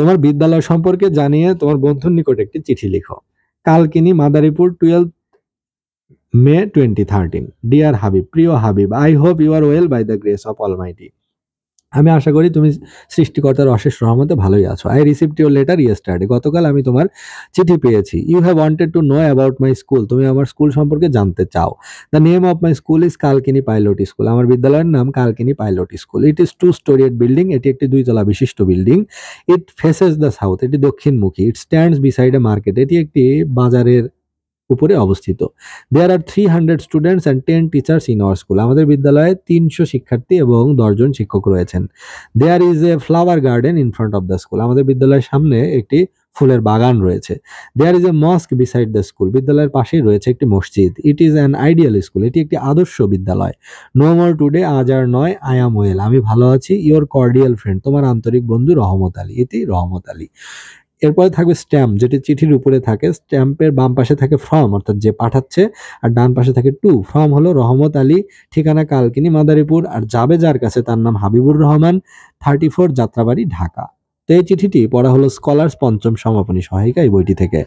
তোমার বিদ্যালয় সম্পর্কে জানিয়ে তোমার বন্ধুর নিকট একটি চিঠি লিখো Kalkini Madaripur twelve May twenty thirteen dear Habib প্রিয় Habib I hope you are well by the grace of almighty আমি আশা করি তুমি সৃষ্টিকর্তার অশেষ রহমতে ভালোই আছো I received your letter yesterday গতকাল আমি তোমার চিঠি পেয়েছি you have wanted to know about my school তুমি আমার স্কুল সম্পর্কে জানতে চাও the name of my school is Kalkini pilot school আমার বিদ্যালয়ের নাম Kalkini pilot school it is two storied building এটি একটি দুইতলা বিশিষ্ট building it faces the south এটি দক্ষিণমুখী it stands beside a market এটি একটি বাজারের উপরে অবস্থিত there are three hundred students and ten teachers in our school আমাদের বিদ্যালয়ে তিনশো শিক্ষার্থী এবং দশজন শিক্ষক রয়েছেন there is a flower garden in front of the school আমাদের বিদ্যালয়ের সামনে একটি ফুলের বাগান রয়েছে there is a mosque beside the school বিদ্যালয়ের পাশেই রয়েছে একটি মসজিদ it is an ideal school এটি একটি আদর্শ বিদ্যালয় নো মোর টুডে আজ আর নয় আই অ্যাম ওয়েল আমি ভালো আছি ইওর কর্ডিয়াল ফ্রেন্ড তোমার আন্তরিক বন্ধু রহমত আলী এটি রহমত আলী এরপরে থাকবে স্ট্যাম্প যেটি চিঠির উপরে থাকে স্ট্যাম্পের বাম পাশে থাকে ফর্ম অর্থাৎ যে পাঠাচ্ছে আর ডান পাশে থাকে টু ফর্ম হলো রহমত আলী ঠিকানা কালকিনি মাদারীপুর আর যাবে যার কাছে তার নাম হাবিবুর রহমান থার্টি ফোর যাত্রাবাড়ি ঢাকা তো এই চিঠিটি পড়া হলো স্কলার্স পঞ্চম সমাপনী সহায়িকা এই বইটি থেকে